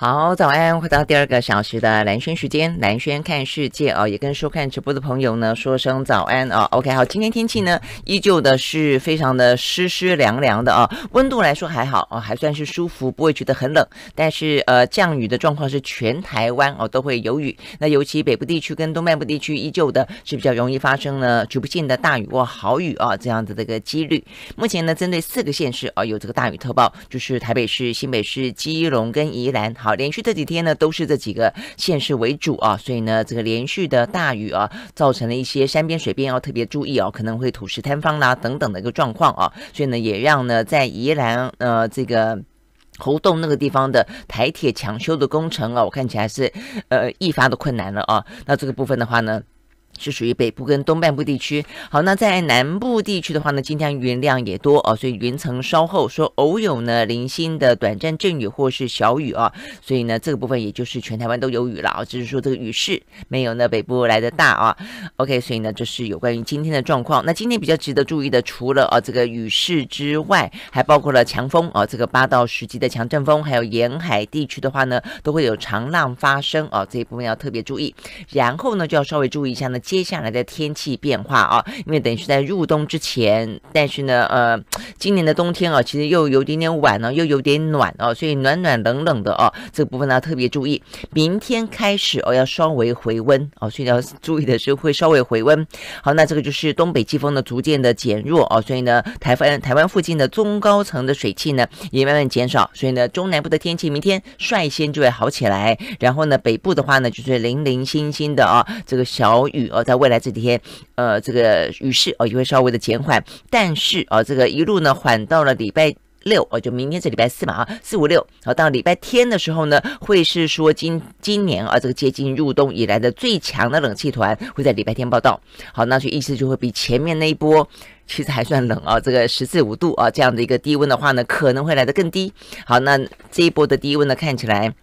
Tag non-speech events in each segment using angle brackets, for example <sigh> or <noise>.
好，早安，回到第二个小时的蓝轩时间，蓝轩看世界哦，也跟收看直播的朋友呢说声早安哦。OK，好，今天天气呢依旧的是非常的湿湿凉凉的啊，温度来说还好啊，还算是舒服，不会觉得很冷。但是呃，降雨的状况是全台湾哦都会有雨，那尤其北部地区跟东半部地区依旧的是比较容易发生呢局部性的大雨或豪雨啊这样子的一个几率。目前呢，针对四个县市哦有这个大雨特报，就是台北市、新北市、基隆跟宜兰哈。好，连续这几天呢，都是这几个县市为主啊，所以呢，这个连续的大雨啊，造成了一些山边水边要特别注意啊，可能会土石塌方啦等等的一个状况啊，所以呢，也让呢在宜兰呃这个猴洞那个地方的台铁抢修的工程啊，我看起来是呃一发的困难了啊，那这个部分的话呢。是属于北部跟东半部地区。好，那在南部地区的话呢，今天云量也多啊，所以云层稍厚，说偶有呢零星的短暂阵雨或是小雨啊。所以呢，这个部分也就是全台湾都有雨了啊，只是说这个雨势没有呢北部来的大啊。OK，所以呢，这是有关于今天的状况。那今天比较值得注意的，除了啊这个雨势之外，还包括了强风啊，这个八到十级的强阵风，还有沿海地区的话呢，都会有长浪发生啊，这一部分要特别注意。然后呢，就要稍微注意一下呢。接下来的天气变化啊，因为等于是在入冬之前，但是呢，呃，今年的冬天啊，其实又有点点晚了，又有点暖哦，所以暖暖冷冷的哦，这部分呢特别注意。明天开始哦，要稍微回温哦，所以要注意的是会稍微回温。好，那这个就是东北季风呢逐渐的减弱哦，所以呢，台湾台湾附近的中高层的水汽呢也慢慢减少，所以呢，中南部的天气明天率先就会好起来，然后呢，北部的话呢就是零零星星的啊，这个小雨。在未来这几天，呃，这个雨势哦也会稍微的减缓，但是啊，这个一路呢缓到了礼拜六，哦，就明天是礼拜四嘛啊，四五六，好到礼拜天的时候呢，会是说今今年啊这个接近入冬以来的最强的冷气团会在礼拜天报道，好，那就意思就会比前面那一波其实还算冷啊，这个十四五度啊这样的一个低温的话呢，可能会来的更低，好，那这一波的低温呢看起来。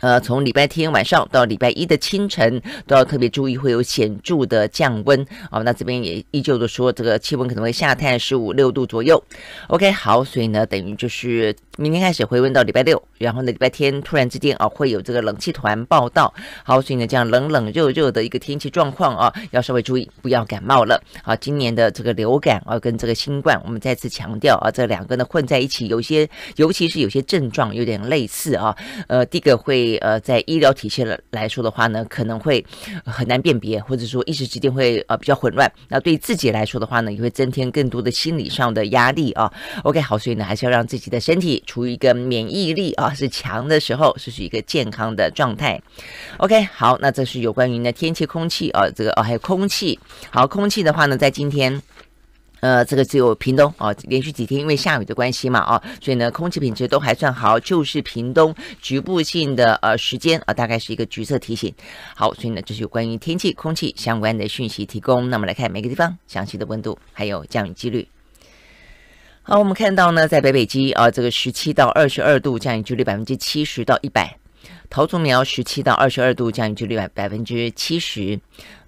呃，从礼拜天晚上到礼拜一的清晨，都要特别注意会有显著的降温哦。那这边也依旧的说，这个气温可能会下探十五六度左右。OK，好，所以呢，等于就是明天开始回温到礼拜六，然后呢，礼拜天突然之间啊，会有这个冷气团报道。好，所以呢，这样冷冷热热的一个天气状况啊，要稍微注意不要感冒了。好，今年的这个流感啊，跟这个新冠，我们再次强调啊，这两个呢混在一起，有些尤其是有些症状有点类似啊。呃，第一个会。呃，在医疗体系来说的话呢，可能会很难辨别，或者说一时之间会呃比较混乱。那对自己来说的话呢，也会增添更多的心理上的压力啊。OK，好，所以呢，还是要让自己的身体处于一个免疫力啊是强的时候，属是一个健康的状态。OK，好，那这是有关于呢天气、空气啊，这个哦还有空气。好，空气的话呢，在今天。呃，这个只有屏东啊，连续几天因为下雨的关系嘛，啊，所以呢，空气品质都还算好，就是屏东局部性的呃时间啊，大概是一个橘色提醒。好，所以呢，这是有关于天气、空气相关的讯息提供。那么来看每个地方详细的温度还有降雨几率。好，我们看到呢，在北北基啊，这个十七到二十二度，降雨几率百分之七十到一百；桃竹苗十七到二十二度，降雨几率百百分之七十。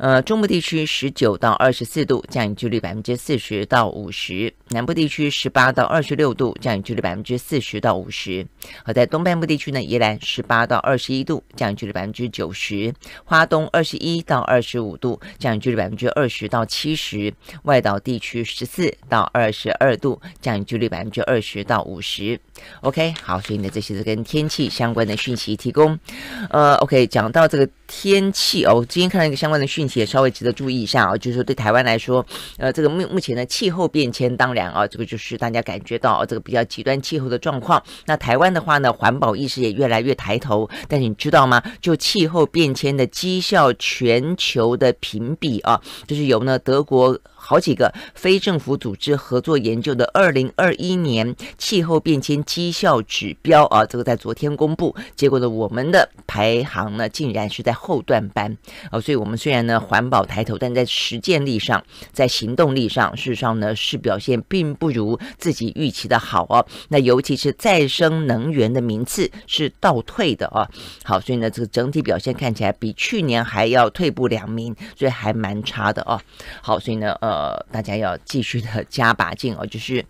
呃，中部地区十九到二十四度，降雨几率百分之四十到五十；南部地区十八到二十六度，降雨几率百分之四十到五十；而在东半部地区呢，宜兰十八到二十一度，降雨几率百分之九十；花东二十一到二十五度，降雨几率百分之二十到七十；外岛地区十四到二十二度，降雨几率百分之二十到五十。OK，好，所以呢，这些是跟天气相关的讯息提供。呃，OK，讲到这个。天气哦，今天看到一个相关的讯息，也稍微值得注意一下啊。就是说，对台湾来说，呃，这个目目前的气候变迁，当然啊，这个就是大家感觉到这个比较极端气候的状况。那台湾的话呢，环保意识也越来越抬头。但是你知道吗？就气候变迁的绩效全球的评比啊，就是由呢德国。好几个非政府组织合作研究的二零二一年气候变迁绩效指标啊，这个在昨天公布结果呢。我们的排行呢，竟然是在后段班啊，所以我们虽然呢环保抬头，但在实践力上、在行动力上，事实上呢是表现并不如自己预期的好哦。那尤其是再生能源的名次是倒退的啊。好，所以呢这个整体表现看起来比去年还要退步两名，所以还蛮差的啊。好，所以呢呃。呃，大家要继续的加把劲哦，就是。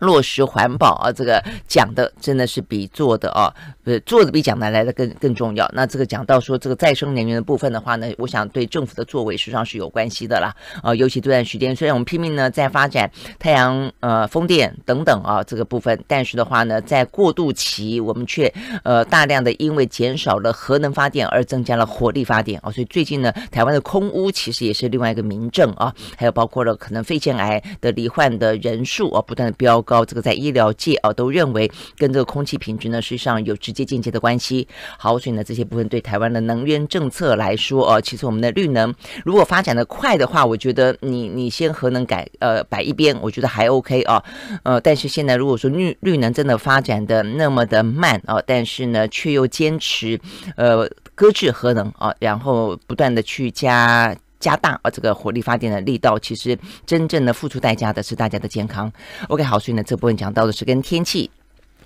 落实环保啊，这个讲的真的是比做的啊，呃，做的比讲的来的更更重要。那这个讲到说这个再生能源的部分的话呢，我想对政府的作为实际上是有关系的啦啊，尤其这段时间，虽然我们拼命呢在发展太阳、呃风电等等啊这个部分，但是的话呢，在过渡期我们却呃大量的因为减少了核能发电而增加了火力发电啊，所以最近呢，台湾的空污其实也是另外一个民证啊，还有包括了可能肺腺癌的罹患的人数啊不断的飙。高这个在医疗界啊，都认为跟这个空气品质呢，实际上有直接间接的关系。好，所以呢，这些部分对台湾的能源政策来说啊，其实我们的绿能如果发展的快的话，我觉得你你先核能改呃摆一边，我觉得还 OK 啊。呃，但是现在如果说绿绿能真的发展的那么的慢啊，但是呢却又坚持呃搁置核能啊，然后不断的去加。加大啊，这个火力发电的力道，其实真正的付出代价的是大家的健康。OK，好，所以呢，这部分讲到的是跟天气。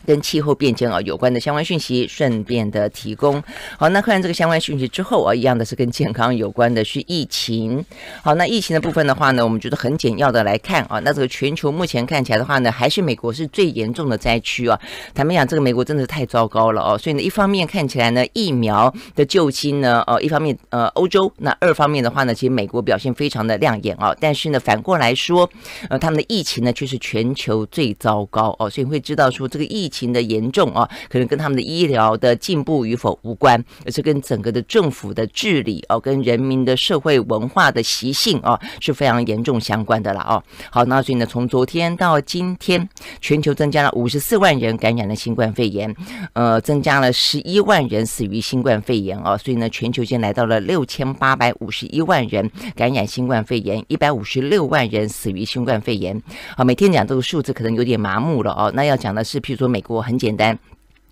跟气候变迁啊有关的相关讯息，顺便的提供。好，那看完这个相关讯息之后啊，一样的是跟健康有关的是疫情。好，那疫情的部分的话呢，我们觉得很简要的来看啊，那这个全球目前看起来的话呢，还是美国是最严重的灾区啊。坦白讲，这个美国真的是太糟糕了哦。所以呢，一方面看起来呢，疫苗的救星呢，呃，一方面呃，欧洲；那二方面的话呢，其实美国表现非常的亮眼哦。但是呢，反过来说，呃，他们的疫情呢却是全球最糟糕哦。所以会知道说这个疫情的严重啊，可能跟他们的医疗的进步与否无关，而是跟整个的政府的治理啊，跟人民的社会文化的习性啊，是非常严重相关的了啊。好，那所以呢，从昨天到今天，全球增加了五十四万人感染了新冠肺炎，呃，增加了十一万人死于新冠肺炎啊。所以呢，全球间来到了六千八百五十一万人感染新冠肺炎，一百五十六万人死于新冠肺炎。啊，每天讲这个数字可能有点麻木了啊。那要讲的是，譬如说每。果很简单。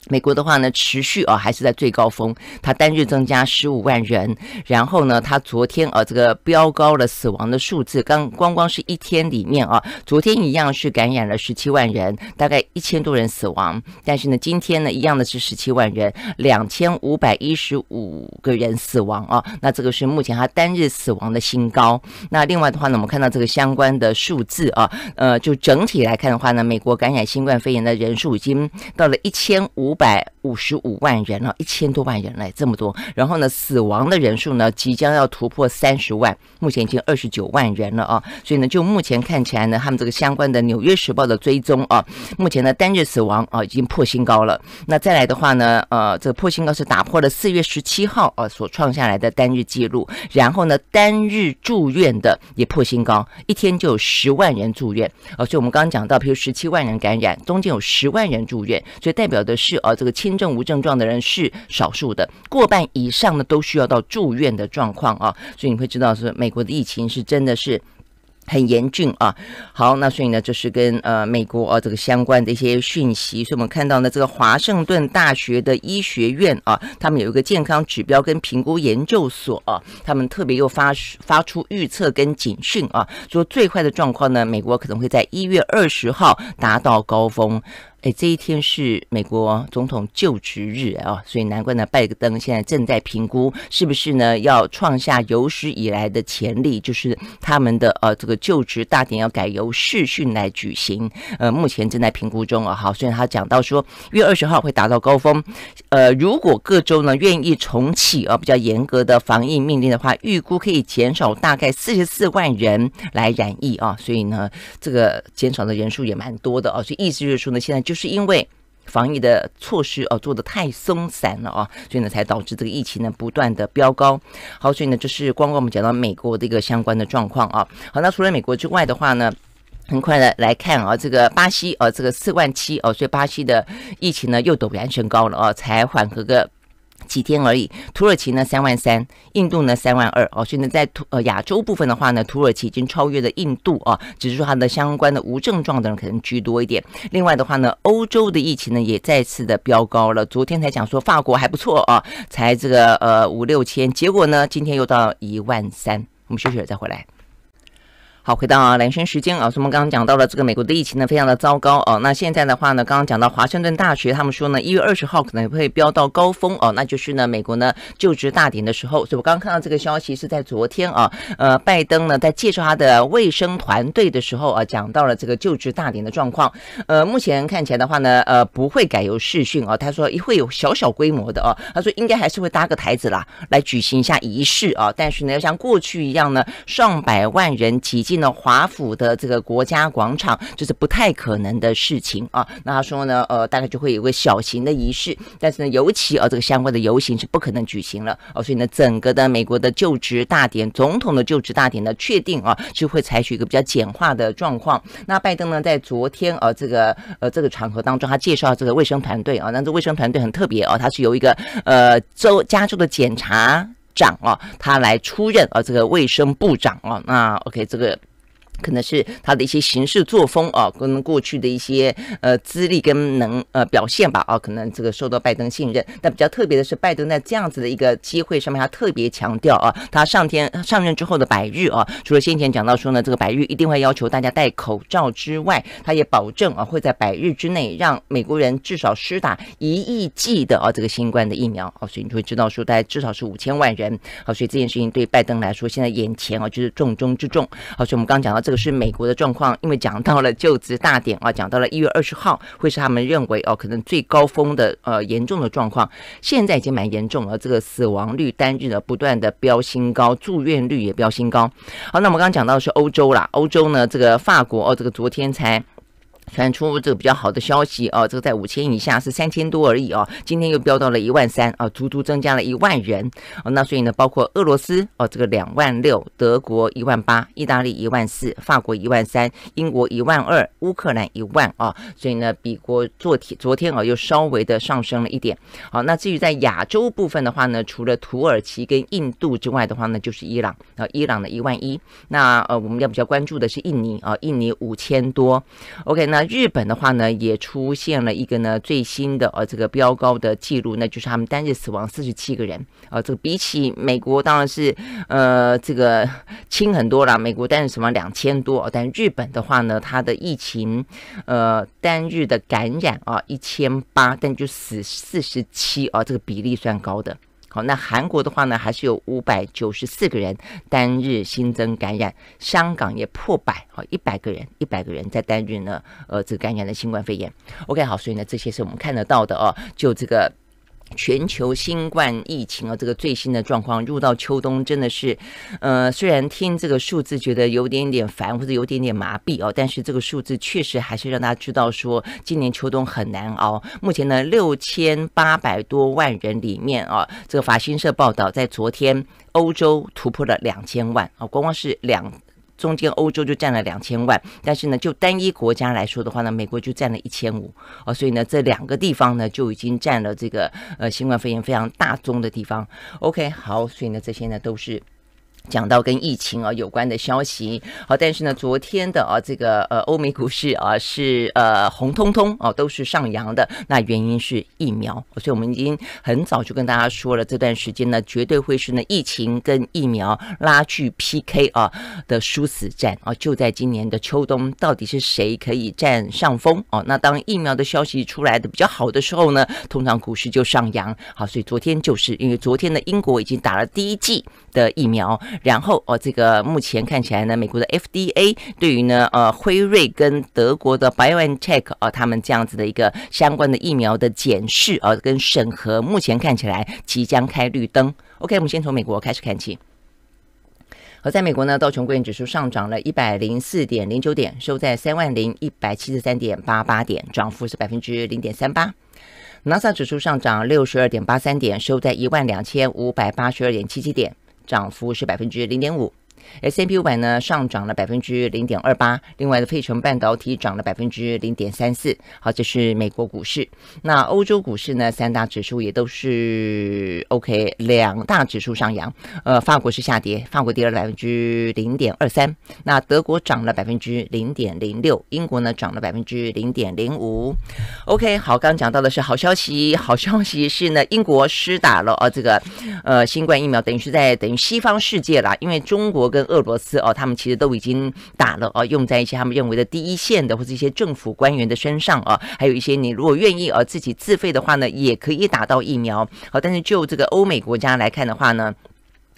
美国的话呢，持续啊还是在最高峰，它单日增加十五万人，然后呢，它昨天啊这个飙高了死亡的数字，刚光光是一天里面啊，昨天一样是感染了十七万人，大概一千多人死亡，但是呢，今天呢一样的是十七万人，两千五百一十五个人死亡啊，那这个是目前它单日死亡的新高。那另外的话呢，我们看到这个相关的数字啊，呃，就整体来看的话呢，美国感染新冠肺炎的人数已经到了一千五。五百五十五万人了，一千多万人来这么多。然后呢，死亡的人数呢，即将要突破三十万，目前已经二十九万人了啊。所以呢，就目前看起来呢，他们这个相关的《纽约时报》的追踪啊，目前呢单日死亡啊已经破新高了。那再来的话呢，呃，这个破新高是打破了四月十七号啊所创下来的单日记录。然后呢，单日住院的也破新高，一天就有十万人住院啊。所以我们刚刚讲到，比如十七万人感染，中间有十万人住院，所以代表的是。呃，这个轻症无症状的人是少数的，过半以上呢都需要到住院的状况啊，所以你会知道，是美国的疫情是真的是很严峻啊。好，那所以呢，就是跟呃美国呃这个相关的一些讯息，所以我们看到呢，这个华盛顿大学的医学院啊，他们有一个健康指标跟评估研究所啊，他们特别又发发出预测跟警讯啊，说最快的状况呢，美国可能会在一月二十号达到高峰。哎，这一天是美国总统就职日啊，所以难怪呢，拜登现在正在评估是不是呢要创下有史以来的潜力，就是他们的呃这个就职大典要改由视讯来举行。呃，目前正在评估中啊，好，所以他讲到说一月二十号会达到高峰，呃，如果各州呢愿意重启啊比较严格的防疫命令的话，预估可以减少大概四十四万人来染疫啊，所以呢这个减少的人数也蛮多的啊，所以意思就是说呢现在就。就是因为防疫的措施哦做的太松散了啊，所以呢才导致这个疫情呢不断的飙高。好，所以呢这是刚刚我们讲到美国的一个相关的状况啊。好，那除了美国之外的话呢，很快的来看啊，这个巴西哦，这个四万七哦，所以巴西的疫情呢又陡然升高了啊，才缓和个。几天而已，土耳其呢三万三，印度呢三万二哦，所以呢，在土呃亚洲部分的话呢，土耳其已经超越了印度啊，只是说它的相关的无症状的人可能居多一点。另外的话呢，欧洲的疫情呢也再次的飙高了，昨天才讲说法国还不错啊，才这个呃五六千，结果呢今天又到一万三。我们休息了再回来。好，回到啊，两生时间啊，我们刚刚讲到了这个美国的疫情呢，非常的糟糕哦。那现在的话呢，刚刚讲到华盛顿大学，他们说呢，一月二十号可能会飙到高峰哦，那就是呢，美国呢就职大典的时候。所以我刚刚看到这个消息是在昨天啊，呃，拜登呢在介绍他的卫生团队的时候啊，讲到了这个就职大典的状况。呃，目前看起来的话呢，呃，不会改由视讯啊，他说会有小小规模的啊，他说应该还是会搭个台子啦，来举行一下仪式啊，但是呢，要像过去一样呢，上百万人集。进了华府的这个国家广场，就是不太可能的事情啊。那他说呢，呃，大概就会有个小型的仪式，但是呢，尤其啊，这个相关的游行是不可能举行了哦。所以呢，整个的美国的就职大典，总统的就职大典呢，确定啊，就会采取一个比较简化的状况。那拜登呢，在昨天啊，这个呃，这个场合当中，他介绍这个卫生团队啊，那这卫生团队很特别啊，它是由一个呃，州加州的检查。长哦，他来出任啊，这个卫生部长哦，那 OK 这个。可能是他的一些行事作风啊，跟过去的一些呃资历跟能呃表现吧啊，可能这个受到拜登信任。但比较特别的是，拜登在这样子的一个机会上面，他特别强调啊，他上天上任之后的百日啊，除了先前讲到说呢，这个百日一定会要求大家戴口罩之外，他也保证啊，会在百日之内让美国人至少施打一亿剂的啊这个新冠的疫苗啊，所以你会知道说，大家至少是五千万人好，所以这件事情对拜登来说，现在眼前啊就是重中之重好，所以我们刚讲到这。都是美国的状况，因为讲到了就职大典啊，讲到了一月二十号会是他们认为哦，可能最高峰的呃严重的状况，现在已经蛮严重了，这个死亡率单日呢不断的飙新高，住院率也飙新高。好，那我们刚刚讲到是欧洲啦，欧洲呢这个法国哦，这个昨天才。传出这个比较好的消息啊，这个在五千以下是三千多而已啊，今天又飙到了一万三啊，足足增加了一万人啊。那所以呢，包括俄罗斯哦，这个两万六，德国一万八，意大利一万四，法国一万三，英国一万二，乌克兰一万啊。所以呢，比国昨天昨天啊又稍微的上升了一点。好，那至于在亚洲部分的话呢，除了土耳其跟印度之外的话呢，就是伊朗啊，伊朗的一万一。那呃，我们要比较关注的是印尼啊，印尼五千多。OK。那日本的话呢，也出现了一个呢最新的呃这个标高的记录，那就是他们单日死亡四十七个人，呃，这个比起美国当然是呃这个轻很多了。美国单日死亡两千多，但日本的话呢，它的疫情呃单日的感染啊一千八，但就死四十七啊，这个比例算高的。好，那韩国的话呢，还是有五百九十四个人单日新增感染，香港也破百，好一百个人，一百个人在单日呢，呃，这个感染的新冠肺炎。OK，好，所以呢，这些是我们看得到的哦，就这个。全球新冠疫情啊，这个最新的状况，入到秋冬真的是，呃，虽然听这个数字觉得有点点烦，或者有点点麻痹哦，但是这个数字确实还是让大家知道说，今年秋冬很难熬。目前呢，六千八百多万人里面啊，这个法新社报道，在昨天欧洲突破了两千万啊，光光是两。中间欧洲就占了两千万，但是呢，就单一国家来说的话呢，美国就占了一千五啊，所以呢，这两个地方呢就已经占了这个呃新冠肺炎非常大宗的地方。OK，好，所以呢，这些呢都是。讲到跟疫情啊有关的消息，好，但是呢，昨天的啊这个呃欧美股市啊 <laughs> 是呃红彤彤啊都是上扬的，那原因是疫苗，所以我们已经很早就跟大家说了，这段时间呢绝对会是呢疫情跟疫苗拉锯 PK 啊的殊死战啊，就在今年的秋冬，到底是谁可以占上风哦？那当疫苗的消息出来的比较好的时候呢，通常股市就上扬，好，所以昨天就是因为昨天的英国已经打了第一剂的疫苗。然后哦，这个目前看起来呢，美国的 FDA 对于呢，呃，辉瑞跟德国的 BioNTech 啊，他们这样子的一个相关的疫苗的检视啊跟审核，目前看起来即将开绿灯。OK，我们先从美国开始看起。而在美国呢，道琼工业指数上涨了一百零四点零九点，收在三万零一百七十三点八八点，涨幅是百分之零点三八。NASA 指数上涨六十二点八三点，收在一万两千五百八十二点七七点。涨幅是百分之零点五。S&P 五百呢上涨了百分之零点二八，另外的费城半导体涨了百分之零点三四。好，这是美国股市。那欧洲股市呢，三大指数也都是 OK，两大指数上扬，呃，法国是下跌，法国跌了百分之零点二三。那德国涨了百分之零点零六，英国呢涨了百分之零点零五。OK，好，刚讲到的是好消息，好消息是呢，英国施打了啊这个呃新冠疫苗，等于是在等于西方世界啦，因为中国。国跟俄罗斯哦，他们其实都已经打了哦，用在一些他们认为的第一线的或者一些政府官员的身上啊，还有一些你如果愿意哦自己自费的话呢，也可以打到疫苗。好，但是就这个欧美国家来看的话呢。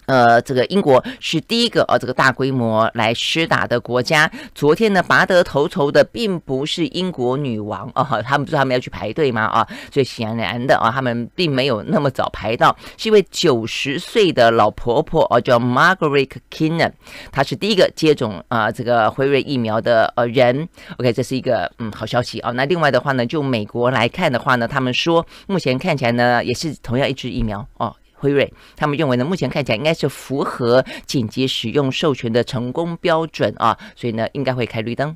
呃，这个英国是第一个呃，这个大规模来施打的国家。昨天呢，拔得头筹的并不是英国女王哦，哈，他们说他们要去排队嘛，啊，最显然的啊，他们并没有那么早排到，是一位九十岁的老婆婆哦，叫 Margaret k e n n a n 她是第一个接种啊，这个辉瑞疫苗的呃人。OK，这是一个嗯好消息啊。那另外的话呢，就美国来看的话呢，他们说目前看起来呢，也是同样一支疫苗哦。辉瑞，他们认为呢，目前看起来应该是符合紧急使用授权的成功标准啊，所以呢，应该会开绿灯。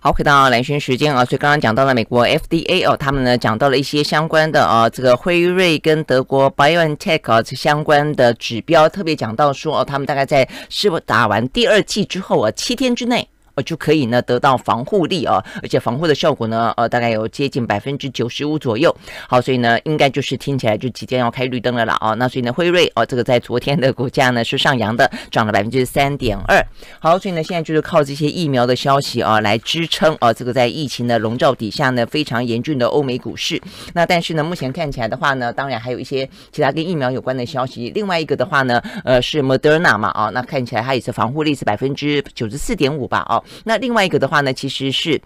好，回到蓝轩时间啊，所以刚刚讲到了美国 FDA 哦，他们呢讲到了一些相关的啊，这个辉瑞跟德国 BioNTech 啊相关的指标，特别讲到说哦，他们大概在是打完第二剂之后啊，七天之内。呃，就可以呢得到防护力啊，而且防护的效果呢，呃，大概有接近百分之九十五左右。好，所以呢，应该就是听起来就即将要开绿灯了啦。哦，那所以呢，辉瑞哦，这个在昨天的股价呢是上扬的，涨了百分之三点二。好，所以呢，现在就是靠这些疫苗的消息啊来支撑啊，这个在疫情的笼罩底下呢非常严峻的欧美股市。那但是呢，目前看起来的话呢，当然还有一些其他跟疫苗有关的消息。另外一个的话呢，呃，是 Moderna 嘛，啊，那看起来它也是防护力是百分之九十四点五吧，哦。那另外一个的话呢，其实是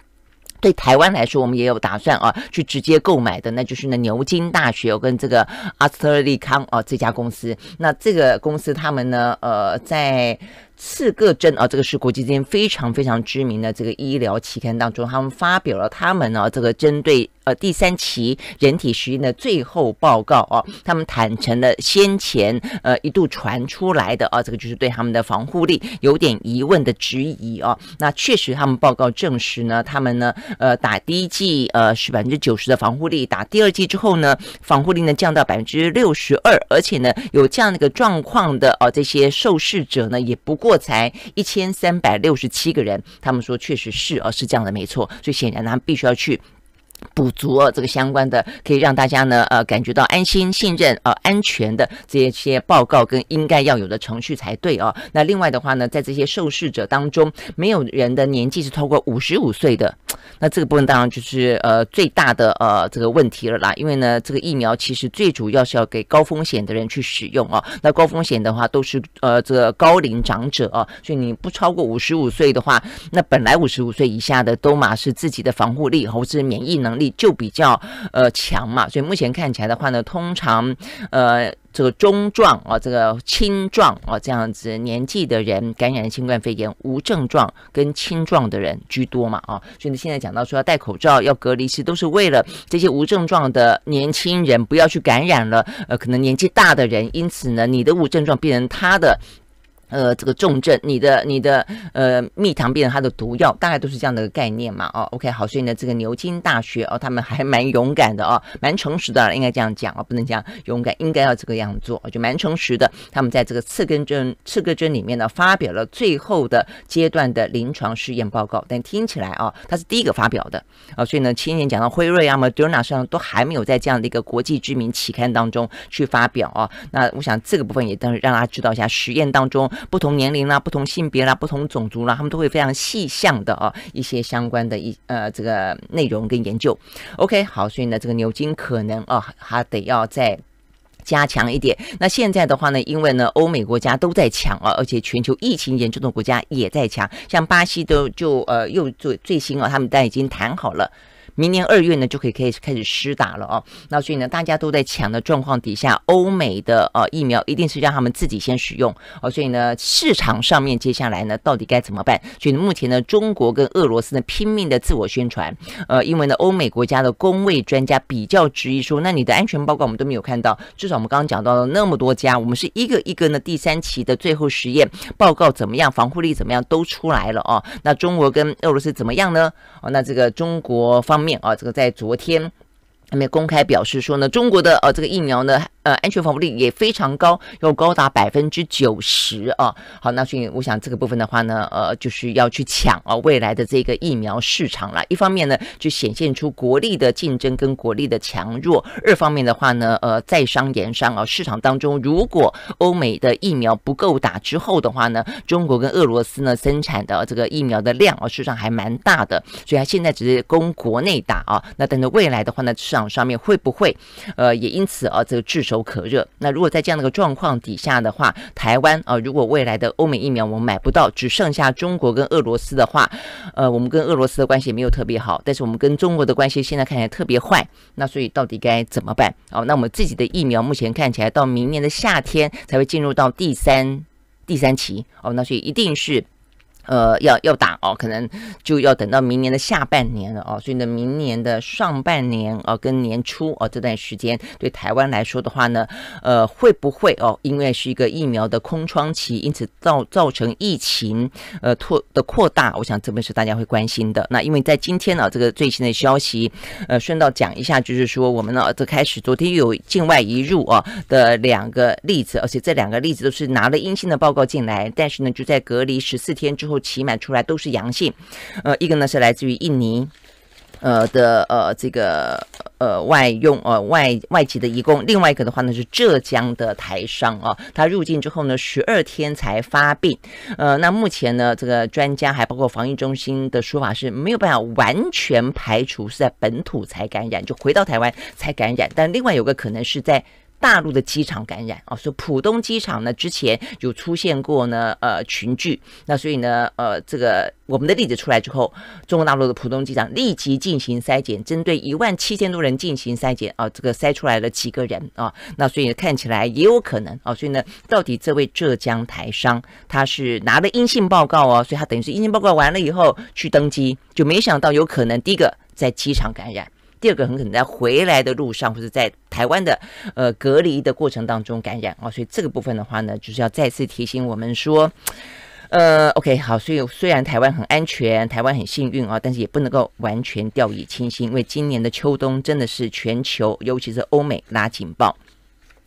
对台湾来说，我们也有打算啊，去直接购买的，那就是呢牛津大学跟这个阿斯特利康啊这家公司，那这个公司他们呢，呃，在。四个针啊，这个是国际间非常非常知名的这个医疗期刊当中，他们发表了他们呢这个针对呃第三期人体实验的最后报告啊，他们坦诚的先前呃一度传出来的啊，这个就是对他们的防护力有点疑问的质疑啊。那确实，他们报告证实呢，他们呢呃打第一剂呃是百分之九十的防护力，打第二剂之后呢，防护力呢降到百分之六十二，而且呢有这样的一个状况的啊这些受试者呢也不过。过才一千三百六十七个人，他们说确实是，而是这样的，没错。所以显然他们必须要去。补足这个相关的可以让大家呢，呃，感觉到安心、信任呃，安全的这些报告跟应该要有的程序才对哦。那另外的话呢，在这些受试者当中，没有人的年纪是超过五十五岁的，那这个部分当然就是呃最大的呃这个问题了啦。因为呢，这个疫苗其实最主要是要给高风险的人去使用哦。那高风险的话都是呃这个高龄长者哦，所以你不超过五十五岁的话，那本来五十五岁以下的都嘛是自己的防护力或者是免疫呢。能力就比较呃强嘛，所以目前看起来的话呢，通常呃这个中状啊，这个轻状啊这样子年纪的人感染新冠肺炎无症状跟轻状的人居多嘛啊，所以现在讲到说要戴口罩要隔离，其实都是为了这些无症状的年轻人不要去感染了，呃可能年纪大的人，因此呢你的无症状病人他的。呃，这个重症，你的你的呃，蜜糖变成它的毒药，大概都是这样的概念嘛？哦，OK，好，所以呢，这个牛津大学哦，他们还蛮勇敢的哦，<laughs> 蛮诚实的，应该这样讲哦，不能讲勇敢，应该要这个样做，就蛮诚实的。他们在这个刺根针刺根针里面呢，发表了最后的阶段的临床试验报告。但听起来哦，他是第一个发表的啊，所以呢，前年讲到辉瑞啊、Moderna 上都还没有在这样的一个国际知名期刊当中去发表哦。那我想这个部分也当让大家知道一下，实验当中。不同年龄啦，不同性别啦，不同种族啦，他们都会非常细项的哦，一些相关的一呃这个内容跟研究。OK，好，所以呢，这个牛津可能哦还得要再加强一点。那现在的话呢，因为呢，欧美国家都在抢啊，而且全球疫情严重的国家也在抢，像巴西都就呃又最最新哦，他们都已经谈好了。明年二月呢就可以开始开始施打了哦，那所以呢大家都在抢的状况底下，欧美的呃疫苗一定是让他们自己先使用哦，所以呢市场上面接下来呢到底该怎么办？所以目前呢中国跟俄罗斯呢拼命的自我宣传，呃，因为呢欧美国家的工位专家比较质疑说，那你的安全报告我们都没有看到，至少我们刚刚讲到了那么多家，我们是一个一个呢第三期的最后实验报告怎么样，防护力怎么样都出来了哦，那中国跟俄罗斯怎么样呢？哦，那这个中国方。啊，这个在昨天还没公开表示说呢，中国的啊这个疫苗呢。呃，安全防护力也非常高，有高达百分之九十啊。好，那所以我想这个部分的话呢，呃，就是要去抢啊未来的这个疫苗市场了。一方面呢，就显现出国力的竞争跟国力的强弱；二方面的话呢，呃，在商言商啊，市场当中如果欧美的疫苗不够打之后的话呢，中国跟俄罗斯呢生产的这个疫苗的量啊，事实上还蛮大的，所以它现在只是供国内打啊。那但是未来的话呢，市场上面会不会呃也因此啊这个制售？不可热。那如果在这样的一个状况底下的话，台湾啊，如果未来的欧美疫苗我们买不到，只剩下中国跟俄罗斯的话，呃，我们跟俄罗斯的关系没有特别好，但是我们跟中国的关系现在看起来特别坏。那所以到底该怎么办？哦，那我们自己的疫苗目前看起来到明年的夏天才会进入到第三第三期。哦，那所以一定是。呃，要要打哦，可能就要等到明年的下半年了哦。所以呢，明年的上半年啊，跟年初啊这段时间，对台湾来说的话呢，呃，会不会哦，因为是一个疫苗的空窗期，因此造造成疫情呃扩的扩大，我想这边是大家会关心的。那因为在今天呢，这个最新的消息，呃，顺道讲一下，就是说我们呢，这开始昨天有境外移入啊的两个例子，而且这两个例子都是拿了阴性的报告进来，但是呢，就在隔离十四天之后。起满出来都是阳性，呃，一个呢是来自于印尼，呃的呃这个呃外用呃外外籍的移工，另外一个的话呢是浙江的台商啊，他入境之后呢十二天才发病，呃，那目前呢这个专家还包括防疫中心的说法是没有办法完全排除是在本土才感染，就回到台湾才感染，但另外有个可能是在。大陆的机场感染啊，说浦东机场呢之前有出现过呢，呃群聚，那所以呢，呃这个我们的例子出来之后，中国大陆的浦东机场立即进行筛检，针对一万七千多人进行筛检啊，这个筛出来了几个人啊，那所以看起来也有可能啊，所以呢，到底这位浙江台商他是拿了阴性报告哦，所以他等于是阴性报告完了以后去登机，就没想到有可能第一个在机场感染。第二个很可能在回来的路上，或者在台湾的呃隔离的过程当中感染啊，所以这个部分的话呢，就是要再次提醒我们说，呃，OK，好，所以虽然台湾很安全，台湾很幸运啊，但是也不能够完全掉以轻心，因为今年的秋冬真的是全球，尤其是欧美拉警报。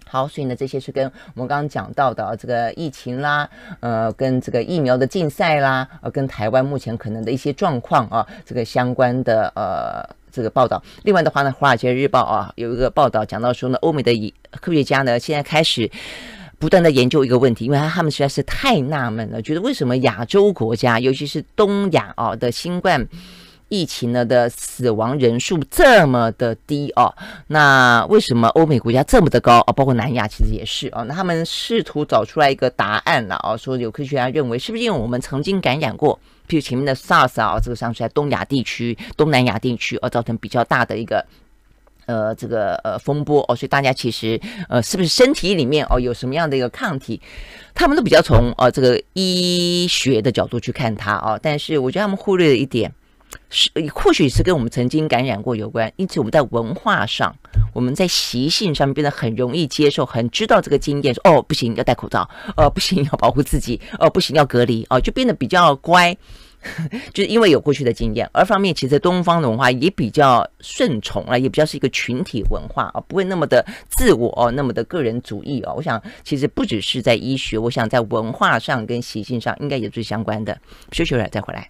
好，所以呢，这些是跟我们刚刚讲到的这个疫情啦，呃，跟这个疫苗的竞赛啦，呃，跟台湾目前可能的一些状况啊，这个相关的呃。这个报道，另外的话呢，《华尔街日报》啊有一个报道讲到说呢，欧美的科学家呢现在开始不断的研究一个问题，因为他们实在是太纳闷了，觉得为什么亚洲国家，尤其是东亚啊的新冠疫情呢的死亡人数这么的低啊？那为什么欧美国家这么的高啊？包括南亚其实也是啊，那他们试图找出来一个答案了啊，说有科学家认为是不是因为我们曾经感染过？就前面的 SARS 啊，这个像是在东亚地区、东南亚地区，而造成比较大的一个，呃，这个呃风波哦，所以大家其实呃，是不是身体里面哦有什么样的一个抗体，他们都比较从呃这个医学的角度去看它啊，但是我觉得他们忽略了一点。是，或许是跟我们曾经感染过有关，因此我们在文化上，我们在习性上面变得很容易接受，很知道这个经验。说哦，不行要戴口罩，呃，不行要保护自己，呃，不行要隔离，哦，就变得比较乖，<laughs> 就是因为有过去的经验。而方面，其实东方的文化也比较顺从啊，也比较是一个群体文化啊，不会那么的自我，那么的个人主义哦。我想，其实不只是在医学，我想在文化上跟习性上应该也是相关的。休息了再回来。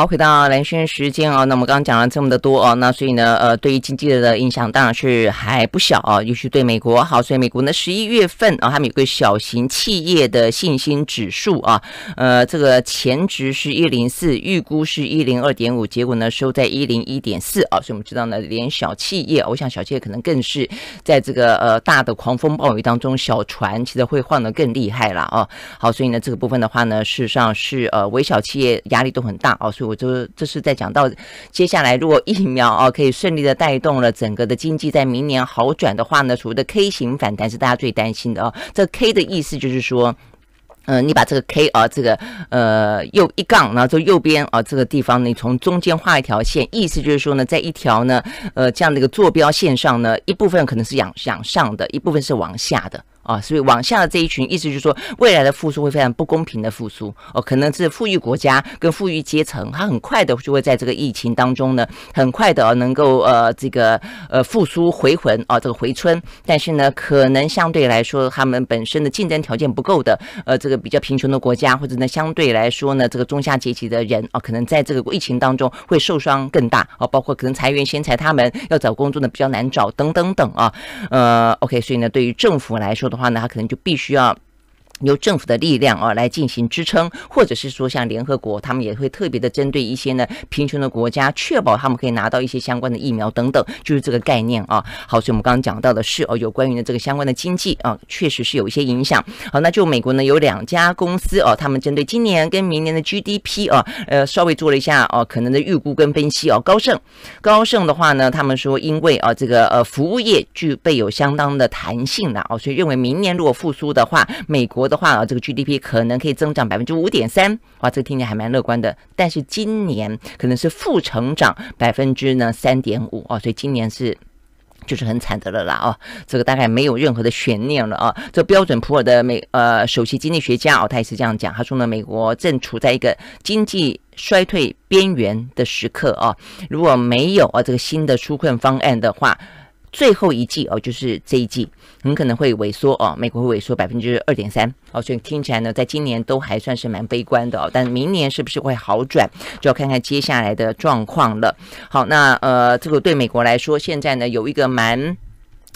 好，回到蓝轩时间哦。那我们刚刚讲了这么的多哦，那所以呢，呃，对于经济的的影响当然是还不小啊，尤其对美国。好，所以美国呢，十一月份啊，他们有个小型企业的信心指数啊，呃，这个前值是一零四，预估是一零二点五，结果呢收在一零一点四啊。所以我们知道呢，连小企业，我想小企业可能更是在这个呃大的狂风暴雨当中，小船其实会晃得更厉害了啊。好，所以呢，这个部分的话呢，事实上是呃，微小企业压力都很大啊，所以。我就这是在讲到，接下来如果疫苗哦可以顺利的带动了整个的经济，在明年好转的话呢，所谓的 K 型反弹是大家最担心的啊。这 K 的意思就是说，呃，你把这个 K 啊，这个呃右一杠，然后这右边啊这个地方，你从中间画一条线，意思就是说呢，在一条呢呃这样的一个坐标线上呢，一部分可能是仰向上的一部分是往下的。啊，所以往下的这一群，意思就是说，未来的复苏会非常不公平的复苏哦，可能是富裕国家跟富裕阶层，他很快的就会在这个疫情当中呢，很快的能够呃这个呃复苏回魂啊，这个回春。但是呢，可能相对来说，他们本身的竞争条件不够的，呃，这个比较贫穷的国家，或者呢，相对来说呢，这个中下阶级的人啊，可能在这个疫情当中会受伤更大啊，包括可能裁员先裁他们，要找工作呢比较难找，等等等啊，呃，OK，所以呢，对于政府来说的。话呢，他可能就必须要。由政府的力量啊来进行支撑，或者是说像联合国，他们也会特别的针对一些呢贫穷的国家，确保他们可以拿到一些相关的疫苗等等，就是这个概念啊。好，所以我们刚刚讲到的是哦，有关于的这个相关的经济啊，确实是有一些影响。好，那就美国呢有两家公司哦，他们针对今年跟明年的 GDP 啊，呃，稍微做了一下哦可能的预估跟分析哦。高盛，高盛的话呢，他们说因为啊这个呃服务业具备有相当的弹性的哦，所以认为明年如果复苏的话，美国。的话啊，这个 GDP 可能可以增长百分之五点三，哇，这个听起来还蛮乐观的。但是今年可能是负成长百分之呢三点五啊，所以今年是就是很惨的了啦啊，这个大概没有任何的悬念了啊。这标准普尔的美呃首席经济学家哦，他也是这样讲，他说呢，美国正处在一个经济衰退边缘的时刻啊，如果没有啊这个新的纾困方案的话。最后一季哦，就是这一季很可能会萎缩哦，美国会萎缩百分之二点三哦，所以听起来呢，在今年都还算是蛮悲观的哦，但明年是不是会好转，就要看看接下来的状况了。好，那呃，这个对美国来说，现在呢有一个蛮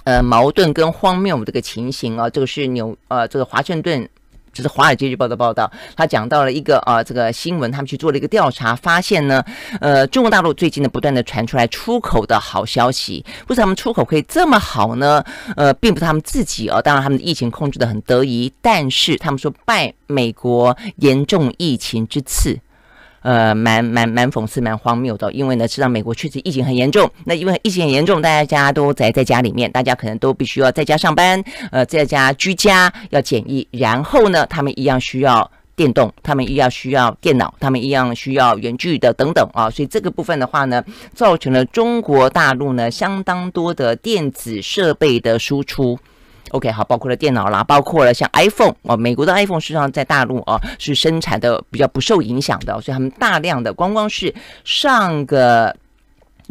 呃矛盾跟荒谬这个情形哦，这个是纽呃，这个华盛顿。这是《华尔街日报》的报道，他讲到了一个呃这个新闻，他们去做了一个调查，发现呢，呃，中国大陆最近呢不断的传出来出口的好消息，为什么他们出口可以这么好呢？呃，并不是他们自己哦，当然他们的疫情控制的很得意，但是他们说拜美国严重疫情之赐。呃，蛮蛮蛮讽刺，蛮荒谬的，因为呢，知道美国确实疫情很严重。那因为疫情很严重，大家都宅在家里面，大家可能都必须要在家上班，呃，在家居家要检疫，然后呢，他们一样需要电动，他们一样需要电脑，他们一样需要远距的等等啊，所以这个部分的话呢，造成了中国大陆呢相当多的电子设备的输出。OK，好，包括了电脑啦，包括了像 iPhone 啊，美国的 iPhone 实际上在大陆啊是生产的比较不受影响的，所以他们大量的，光光是上个。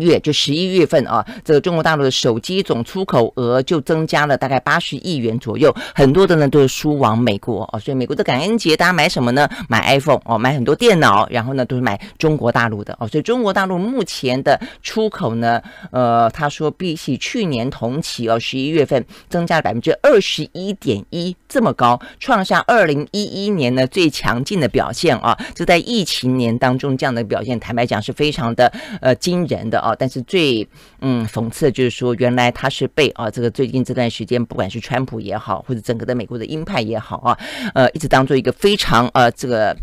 月就十一月份啊，这个中国大陆的手机总出口额就增加了大概八十亿元左右，很多的呢都是输往美国啊，所以美国的感恩节大家买什么呢？买 iPhone 哦，买很多电脑，然后呢都是买中国大陆的哦，所以中国大陆目前的出口呢，呃，他说比起去年同期哦，十一月份增加了百分之二十一点一这么高，创下二零一一年的最强劲的表现啊，这在疫情年当中这样的表现，坦白讲是非常的呃惊人的啊。但是最嗯讽刺的就是说，原来他是被啊这个最近这段时间不管是川普也好，或者整个的美国的鹰派也好啊，呃一直当做一个非常呃这个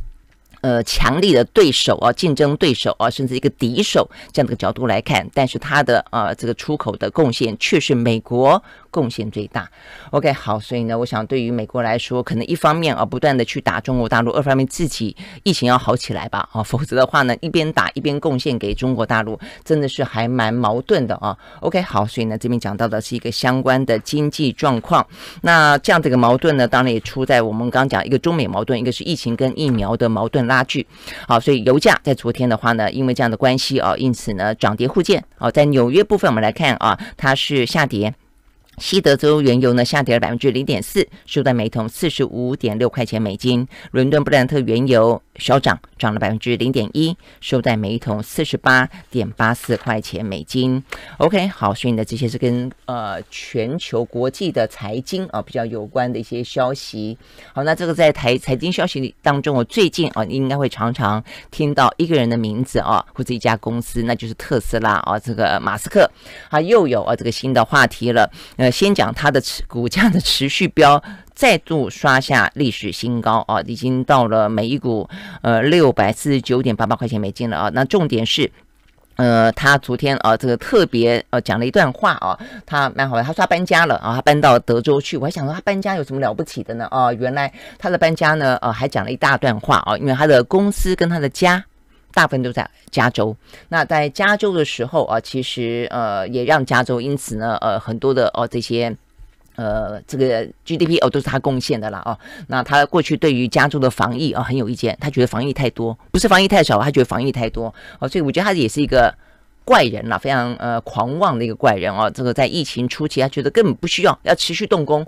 呃强力的对手啊、竞争对手啊，甚至一个敌手这样的角度来看，但是他的啊这个出口的贡献却是美国。贡献最大。OK，好，所以呢，我想对于美国来说，可能一方面啊，不断的去打中国大陆；，二方面，自己疫情要好起来吧。啊，否则的话呢，一边打一边贡献给中国大陆，真的是还蛮矛盾的啊。OK，好，所以呢，这边讲到的是一个相关的经济状况。那这样子一个矛盾呢，当然也出在我们刚讲一个中美矛盾，一个是疫情跟疫苗的矛盾拉锯。好，所以油价在昨天的话呢，因为这样的关系啊，因此呢，涨跌互见。好，在纽约部分，我们来看啊，它是下跌。西德州原油呢下跌了百分之零点四，收在每桶四十五点六块钱美金。伦敦布兰特原油。小涨，涨了百分之零点一，收在每一桶四十八点八四块钱美金。OK，好，所以呢，这些是跟呃全球国际的财经啊比较有关的一些消息。好，那这个在台财经消息当中，我最近啊应该会常常听到一个人的名字啊，或者一家公司，那就是特斯拉啊，这个马斯克啊，又有啊这个新的话题了。呃，先讲它的持股价的持续飙。再度刷下历史新高啊，已经到了每一股呃六百四十九点八八块钱美金了啊。那重点是，呃，他昨天啊这个特别呃讲了一段话啊，他蛮好的，他说他搬家了啊，他搬到德州去。我还想说他搬家有什么了不起的呢啊？原来他的搬家呢，呃，还讲了一大段话啊，因为他的公司跟他的家大部分都在加州。那在加州的时候啊，其实呃也让加州因此呢呃很多的哦这些。呃，这个 GDP 哦，都是他贡献的啦哦。那他过去对于加州的防疫啊很有意见，他觉得防疫太多，不是防疫太少，他觉得防疫太多哦。所以我觉得他也是一个怪人啦，非常呃狂妄的一个怪人哦。这个在疫情初期，他觉得根本不需要，要持续动工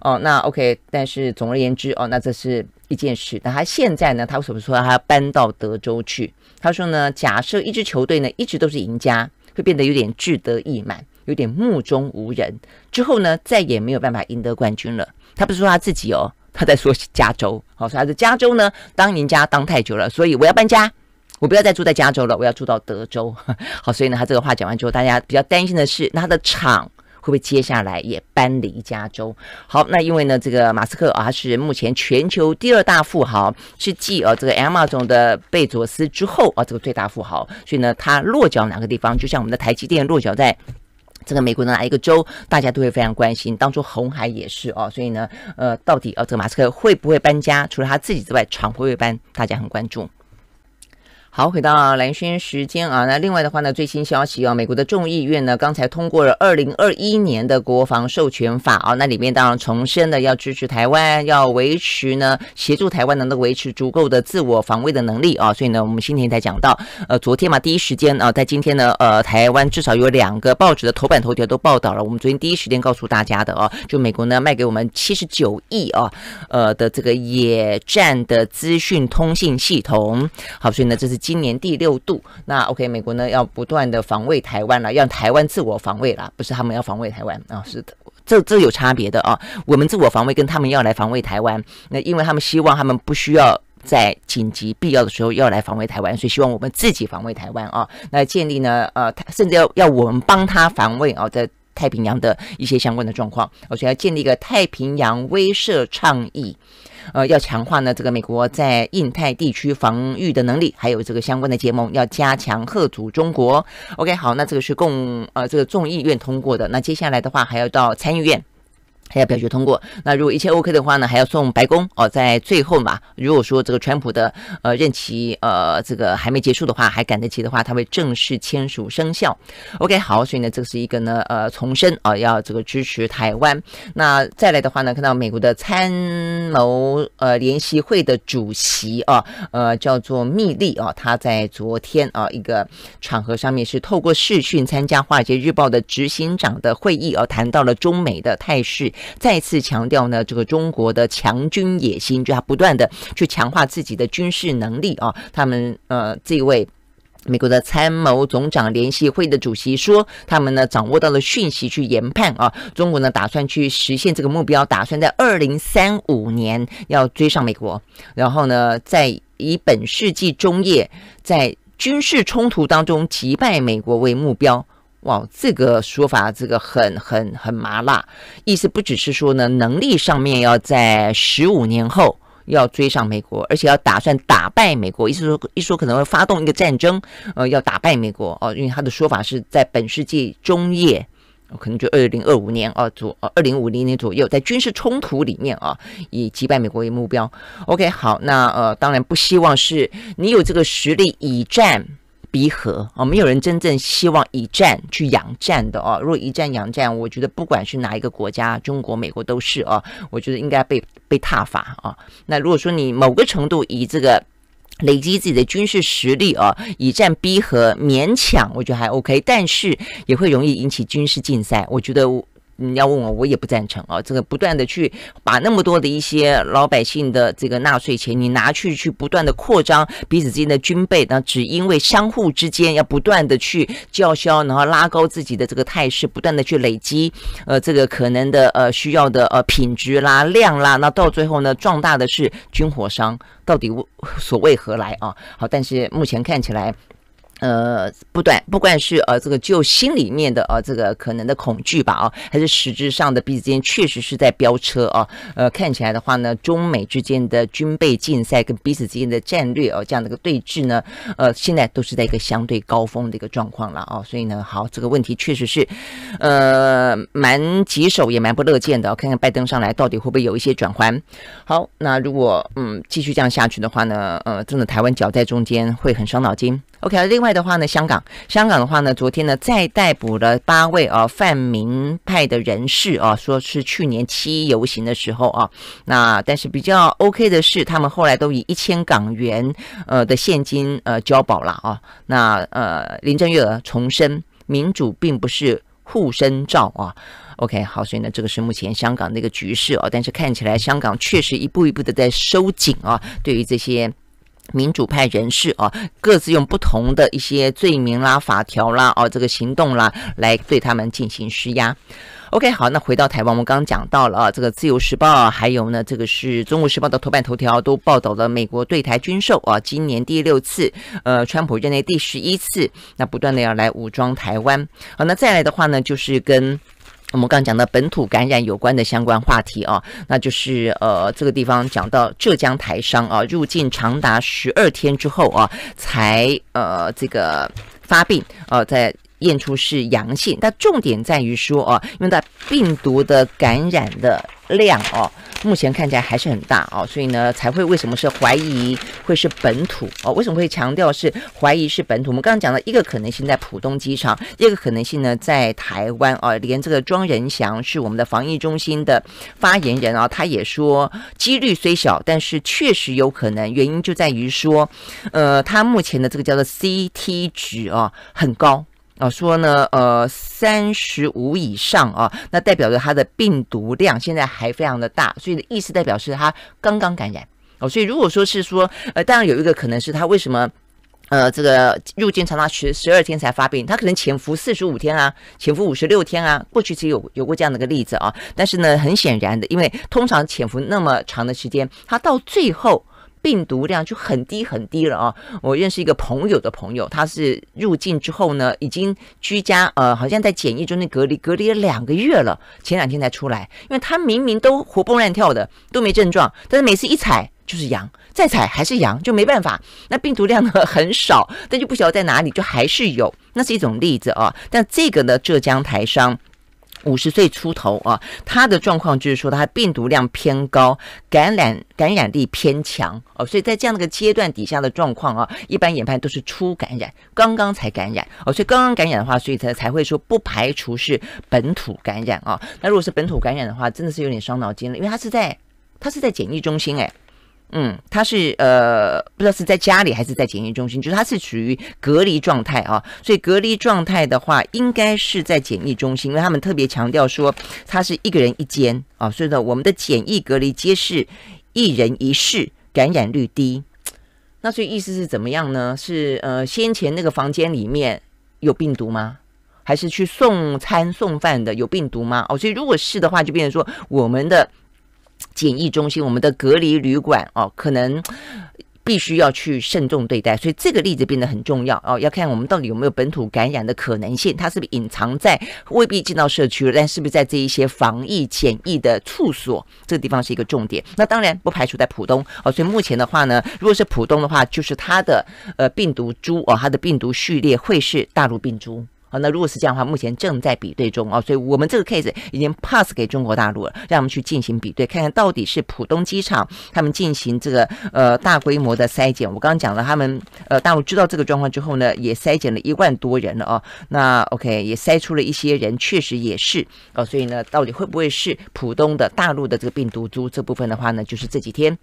哦。那 OK，但是总而言之哦，那这是一件事。那他现在呢，他为什么说他要搬到德州去？他说呢，假设一支球队呢一直都是赢家，会变得有点志得意满。有点目中无人，之后呢，再也没有办法赢得冠军了。他不是说他自己哦，他在说加州。好，以他在加州呢，当赢家当太久了，所以我要搬家，我不要再住在加州了，我要住到德州。<laughs> 好，所以呢，他这个话讲完之后，大家比较担心的是，他的厂会不会接下来也搬离加州？好，那因为呢，这个马斯克啊，他是目前全球第二大富豪，是继哦这个亚马逊的贝佐斯之后啊，这个最大富豪。所以呢，他落脚哪个地方，就像我们的台积电落脚在。这个美国的哪一个州，大家都会非常关心。当初红海也是哦，所以呢，呃，到底呃，这个马斯克会不会搬家？除了他自己之外，厂会不会搬？大家很关注。好，回到蓝轩时间啊，那另外的话呢，最新消息啊，美国的众议院呢，刚才通过了二零二一年的国防授权法啊，那里面当然重申呢，要支持台湾，要维持呢，协助台湾能够维持足够的自我防卫的能力啊，所以呢，我们今天才讲到，呃，昨天嘛，第一时间啊，在今天呢，呃，台湾至少有两个报纸的头版头条都报道了，我们昨天第一时间告诉大家的啊，就美国呢卖给我们七十九亿啊，呃的这个野战的资讯通信系统，好，所以呢，这是。今年第六度，那 OK，美国呢要不断的防卫台湾了，让台湾自我防卫了，不是他们要防卫台湾啊，是的。这这有差别的啊。我们自我防卫跟他们要来防卫台湾，那因为他们希望他们不需要在紧急必要的时候要来防卫台湾，所以希望我们自己防卫台湾啊。那建立呢，呃，甚至要要我们帮他防卫啊，在太平洋的一些相关的状况，我想要建立一个太平洋威慑倡议。呃，要强化呢这个美国在印太地区防御的能力，还有这个相关的结盟，要加强贺阻中国。OK，好，那这个是共呃这个众议院通过的，那接下来的话还要到参议院。还要表决通过。那如果一切 OK 的话呢，还要送白宫哦。在最后嘛，如果说这个川普的呃任期呃这个还没结束的话，还赶得及的话，他会正式签署生效。OK，好，所以呢，这是一个呢呃重申啊，要这个支持台湾。那再来的话呢，看到美国的参谋呃联席会的主席啊呃叫做密利啊，他在昨天啊一个场合上面是透过视讯参加华尔街日报的执行长的会议而谈到了中美的态势。再次强调呢，这个中国的强军野心，就他不断的去强化自己的军事能力啊。他们呃，这位美国的参谋总长联席会的主席说，他们呢掌握到了讯息去研判啊，中国呢打算去实现这个目标，打算在二零三五年要追上美国，然后呢，在以本世纪中叶，在军事冲突当中击败美国为目标。哇，这个说法，这个很很很麻辣，意思不只是说呢，能力上面要在十五年后要追上美国，而且要打算打败美国，意思说一说可能会发动一个战争，呃，要打败美国哦，因为他的说法是在本世纪中叶，可能就二零二五年啊左二零五零年左右，在军事冲突里面啊，以击败美国为目标。OK，好，那呃，当然不希望是你有这个实力以战。逼和啊，没有人真正希望以战去养战的哦。如果以战养战，我觉得不管是哪一个国家，中国、美国都是哦。我觉得应该被被踏伐啊。那如果说你某个程度以这个累积自己的军事实力啊，以战逼和勉强，我觉得还 OK，但是也会容易引起军事竞赛。我觉得。你要问我，我也不赞成啊！这个不断的去把那么多的一些老百姓的这个纳税钱，你拿去去不断的扩张彼此之间的军备，那只因为相互之间要不断的去叫嚣，然后拉高自己的这个态势，不断的去累积，呃，这个可能的呃需要的呃品质啦、量啦，那到最后呢，壮大的是军火商，到底所为何来啊？好，但是目前看起来。呃，不断，不管是呃这个就心里面的呃这个可能的恐惧吧，啊，还是实质上的彼此之间确实是在飙车啊。呃，看起来的话呢，中美之间的军备竞赛跟彼此之间的战略哦这样的个对峙呢，呃，现在都是在一个相对高峰的一个状况了啊。所以呢，好，这个问题确实是，呃，蛮棘手，也蛮不乐见的。看看拜登上来到底会不会有一些转圜？好，那如果嗯继续这样下去的话呢，呃，真的台湾搅在中间会很伤脑筋。OK，另外的话呢，香港，香港的话呢，昨天呢再逮捕了八位啊泛民派的人士啊，说是去年七一游行的时候啊，那但是比较 OK 的是，他们后来都以一千港元呃的现金呃交保了啊，那呃林郑月娥重申民主并不是护身照啊，OK，好，所以呢这个是目前香港的一个局势啊，但是看起来香港确实一步一步的在收紧啊，对于这些。民主派人士啊，各自用不同的一些罪名啦、法条啦、哦，这个行动啦，来对他们进行施压。OK，好，那回到台湾，我们刚刚讲到了啊，这个《自由时报》，还有呢，这个是《中国时报》的头版头条都报道了美国对台军售啊，今年第六次，呃，川普任内第十一次，那不断的要来武装台湾。好，那再来的话呢，就是跟。我们刚讲的本土感染有关的相关话题啊，那就是呃，这个地方讲到浙江台商啊，入境长达十二天之后啊，才呃这个发病呃，在。验出是阳性。但重点在于说啊，因为它病毒的感染的量哦。目前看起来还是很大啊，所以呢，才会为什么是怀疑会是本土啊？为什么会强调是怀疑是本土？我们刚刚讲了一个可能性在浦东机场，一个可能性呢在台湾啊。连这个庄仁祥是我们的防疫中心的发言人啊，他也说几率虽小，但是确实有可能。原因就在于说，呃，他目前的这个叫做 CT 值啊很高。啊，说呢，呃，三十五以上啊，那代表着它的病毒量现在还非常的大，所以的意思代表是它刚刚感染哦。所以如果说是说，呃，当然有一个可能是它为什么，呃，这个入境长达十十二天才发病，他可能潜伏四十五天啊，潜伏五十六天啊，过去实有有过这样的个例子啊。但是呢，很显然的，因为通常潜伏那么长的时间，他到最后。病毒量就很低很低了啊！我认识一个朋友的朋友，他是入境之后呢，已经居家呃，好像在检疫中间隔离，隔离了两个月了，前两天才出来，因为他明明都活蹦乱跳的，都没症状，但是每次一踩就是阳，再踩还是阳，就没办法。那病毒量呢很少，但就不晓得在哪里，就还是有，那是一种例子啊。但这个呢，浙江台商。五十岁出头啊，他的状况就是说他病毒量偏高，感染感染力偏强哦，所以在这样的个阶段底下的状况啊，一般研判都是初感染，刚刚才感染哦，所以刚刚感染的话，所以才才会说不排除是本土感染啊。那如果是本土感染的话，真的是有点伤脑筋了，因为他是在他是在检疫中心哎。嗯，他是呃，不知道是在家里还是在检疫中心，就是他是处于隔离状态啊。所以隔离状态的话，应该是在检疫中心，因为他们特别强调说他是一个人一间啊。所以我们的检疫隔离皆是一人一室，感染率低。那所以意思是怎么样呢？是呃，先前那个房间里面有病毒吗？还是去送餐送饭的有病毒吗？哦，所以如果是的话，就变成说我们的。检疫中心，我们的隔离旅馆哦，可能必须要去慎重对待，所以这个例子变得很重要哦，要看我们到底有没有本土感染的可能性，它是不是隐藏在未必进到社区了，但是不是在这一些防疫检疫的处所，这个地方是一个重点。那当然不排除在浦东哦，所以目前的话呢，如果是浦东的话，就是它的呃病毒株哦，它的病毒序列会是大陆病株。那如果是这样的话，目前正在比对中哦，所以我们这个 case 已经 pass 给中国大陆了，让我们去进行比对，看看到底是浦东机场他们进行这个呃大规模的筛检。我刚刚讲了，他们呃大陆知道这个状况之后呢，也筛检了一万多人了哦，那 OK，也筛出了一些人，确实也是哦，所以呢，到底会不会是浦东的大陆的这个病毒株这部分的话呢，就是这几天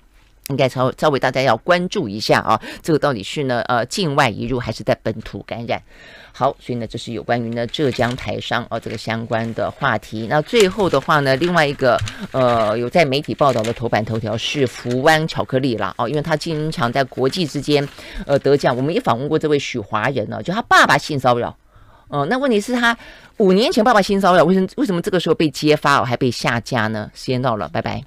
应该稍稍微大家要关注一下啊，这个到底是呢呃境外移入还是在本土感染？好，所以呢，这是有关于呢浙江台商哦这个相关的话题。那最后的话呢，另外一个呃有在媒体报道的头版头条是福湾巧克力啦哦，因为他经常在国际之间呃得奖，我们也访问过这位许华人呢，就他爸爸性骚扰，嗯，那问题是，他五年前爸爸性骚扰，为什么为什么这个时候被揭发哦，还被下架呢？时间到了，拜拜。